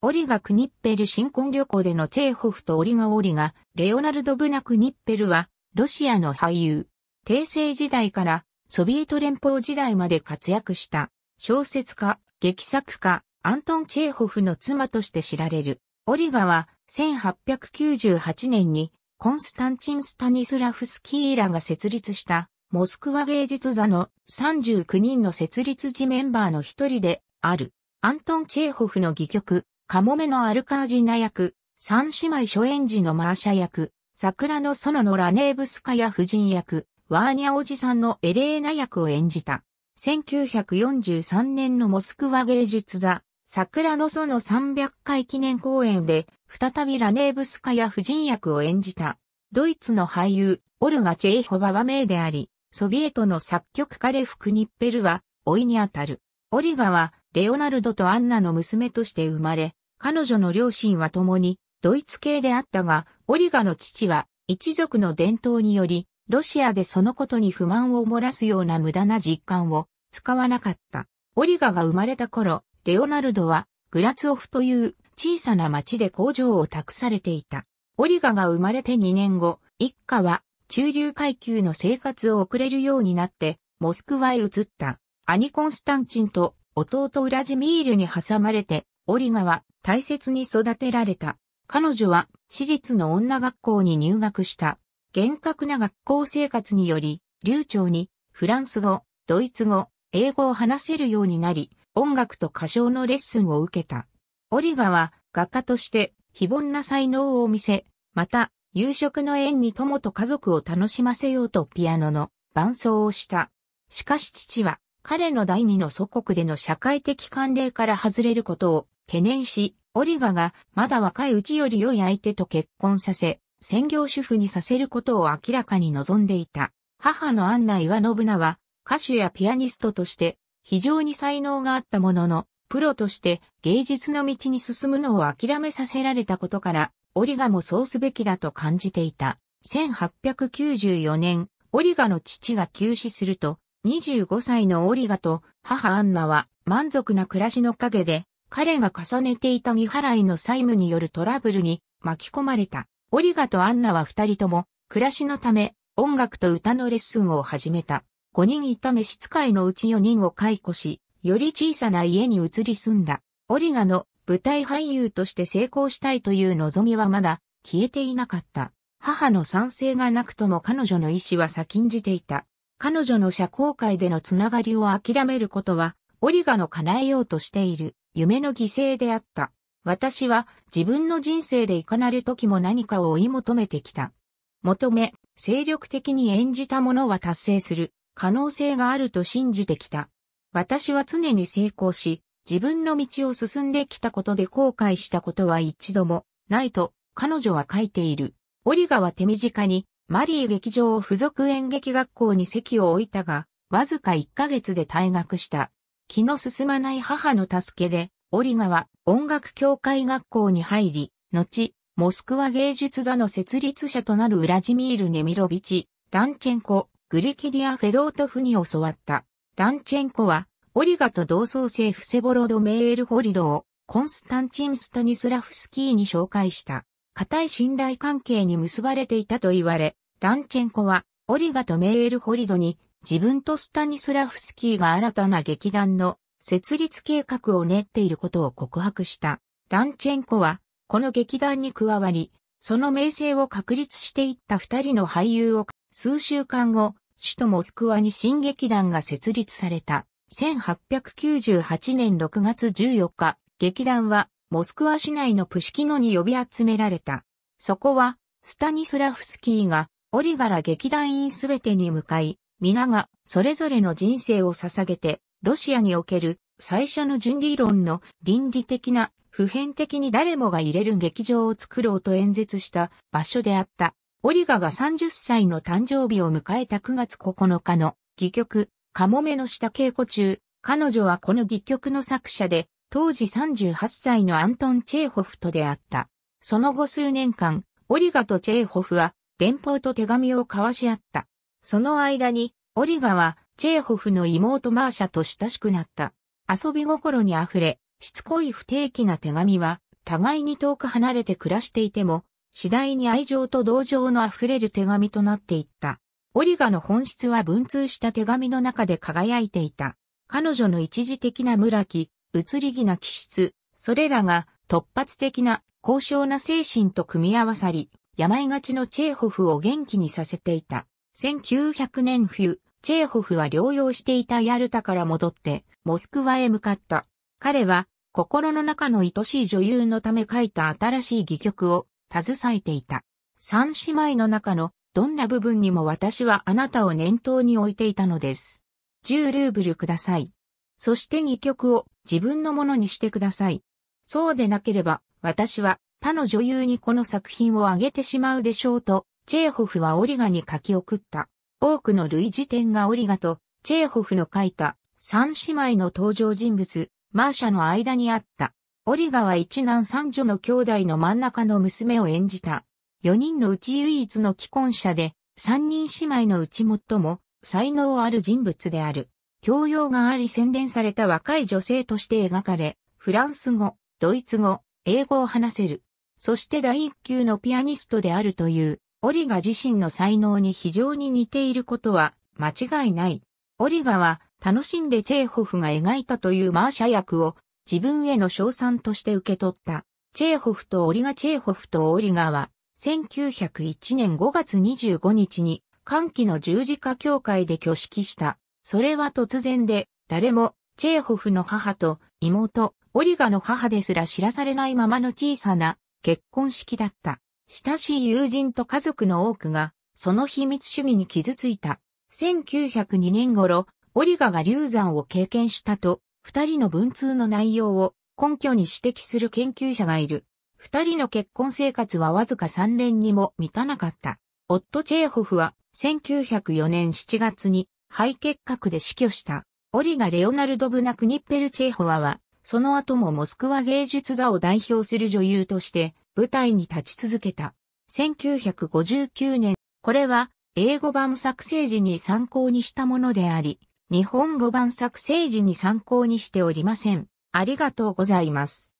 オリガ・クニッペル新婚旅行でのチェーホフとオリガ・オリガ、レオナルド・ブナ・クニッペルは、ロシアの俳優。帝政時代からソビエト連邦時代まで活躍した、小説家、劇作家、アントン・チェーホフの妻として知られる。オリガは、1898年に、コンスタンチン・スタニスラフスキーらが設立した、モスクワ芸術座の39人の設立時メンバーの一人である。アントン・チェーホフの戯曲、カモメのアルカージナ役、三姉妹初演時のマーシャ役、桜の園のラネーブスカヤ夫人役、ワーニャおじさんのエレーナ役を演じた。1943年のモスクワ芸術座、桜の園300回記念公演で、再びラネーブスカヤ夫人役を演じた。ドイツの俳優、オルガ・チェイホバは名であり、ソビエトの作曲家レフ・クニッペルは、老いにあたる。オリガは、レオナルドとアンナの娘として生まれ、彼女の両親は共にドイツ系であったが、オリガの父は一族の伝統により、ロシアでそのことに不満を漏らすような無駄な実感を使わなかった。オリガが生まれた頃、レオナルドはグラツオフという小さな町で工場を託されていた。オリガが生まれて2年後、一家は中流階級の生活を送れるようになって、モスクワへ移った。兄コンスタンチンと弟ウラジミールに挟まれて、オリガは大切に育てられた。彼女は私立の女学校に入学した。厳格な学校生活により、流暢にフランス語、ドイツ語、英語を話せるようになり、音楽と歌唱のレッスンを受けた。オリガは画家として非凡な才能を見せ、また夕食の縁に友と家族を楽しませようとピアノの伴奏をした。しかし父は彼の第二の祖国での社会的慣例から外れることを懸念し、オリガがまだ若いうちより良い相手と結婚させ、専業主婦にさせることを明らかに望んでいた。母のアンナ・イワノブナは歌手やピアニストとして非常に才能があったものの、プロとして芸術の道に進むのを諦めさせられたことから、オリガもそうすべきだと感じていた。1894年、オリガの父が急死すると、25歳のオリガと母アンナは満足な暮らしの陰で彼が重ねていた未払いの債務によるトラブルに巻き込まれた。オリガとアンナは二人とも暮らしのため音楽と歌のレッスンを始めた。五人いた召使いのうち四人を解雇し、より小さな家に移り住んだ。オリガの舞台俳優として成功したいという望みはまだ消えていなかった。母の賛成がなくとも彼女の意志は先んじていた。彼女の社交界でのつながりを諦めることは、オリガの叶えようとしている夢の犠牲であった。私は自分の人生でいかなる時も何かを追い求めてきた。求め、精力的に演じたものは達成する可能性があると信じてきた。私は常に成功し、自分の道を進んできたことで後悔したことは一度もないと彼女は書いている。折は手短にマリー劇場を附属演劇学校に席を置いたが、わずか1ヶ月で退学した。気の進まない母の助けで、オリガは音楽協会学校に入り、後、モスクワ芸術座の設立者となるウラジミール・ネミロビチ、ダンチェンコ、グリキリア・フェドートフに教わった。ダンチェンコは、オリガと同窓生フセボロド・メール・ホリドを、コンスタンチン・スタニスラフスキーに紹介した。固い信頼関係に結ばれていたと言われ、ダンチェンコは、オリガとメール・ホリドに自分とスタニスラフスキーが新たな劇団の設立計画を練っていることを告白した。ダンチェンコは、この劇団に加わり、その名声を確立していった二人の俳優を数週間後、首都モスクワに新劇団が設立された。1898年6月14日、劇団はモスクワ市内のプシキノに呼び集められた。そこは、スタニスラフスキーが、オリガラ劇団員すべてに向かい、皆がそれぞれの人生を捧げて、ロシアにおける最初の純理論の倫理的な普遍的に誰もが入れる劇場を作ろうと演説した場所であった。オリガが30歳の誕生日を迎えた9月9日の戯曲、カモメの下稽古中、彼女はこの戯曲の作者で、当時38歳のアントン・チェーホフと出会った。その後数年間、オリガとチェーホフは、電報と手紙を交わし合った。その間に、オリガは、チェーホフの妹マーシャと親しくなった。遊び心に溢れ、しつこい不定期な手紙は、互いに遠く離れて暮らしていても、次第に愛情と同情の溢れる手紙となっていった。オリガの本質は文通した手紙の中で輝いていた。彼女の一時的な村木、移り気な気質、それらが突発的な高尚な精神と組み合わさり、病がちのチェーホフを元気にさせていた。1900年冬、チェーホフは療養していたヤルタから戻って、モスクワへ向かった。彼は、心の中の愛しい女優のため書いた新しい戯曲を、携えていた。三姉妹の中の、どんな部分にも私はあなたを念頭に置いていたのです。10ルーブルください。そして2曲を自分のものにしてください。そうでなければ、私は他の女優にこの作品をあげてしまうでしょうとチェーホフはオリガに書き送った。多くの類似点がオリガとチェーホフの書いた三姉妹の登場人物、マーシャの間にあった。オリガは一男三女の兄弟の真ん中の娘を演じた。四人のうち唯一の既婚者で、三人姉妹のうち最も才能ある人物である。教養があり洗練された若い女性として描かれ、フランス語、ドイツ語、英語を話せる。そして第一級のピアニストであるというオリガ自身の才能に非常に似ていることは間違いない。オリガは楽しんでチェーホフが描いたというマーシャ役を自分への賞賛として受け取った。チェーホフとオリガチェーホフとオリガは1901年5月25日に歓喜の十字架協会で挙式した。それは突然で誰もチェーホフの母と妹オリガの母ですら知らされないままの小さな結婚式だった。親しい友人と家族の多くが、その秘密主義に傷ついた。1902年頃、オリガが流産を経験したと、二人の文通の内容を根拠に指摘する研究者がいる。二人の結婚生活はわずか三年にも満たなかった。夫チェーホフは1904年7月に肺結核で死去した。オリガ・レオナルド・ブナクニッペル・チェーホワは、その後もモスクワ芸術座を代表する女優として舞台に立ち続けた。1959年、これは英語版作成時に参考にしたものであり、日本語版作成時に参考にしておりません。ありがとうございます。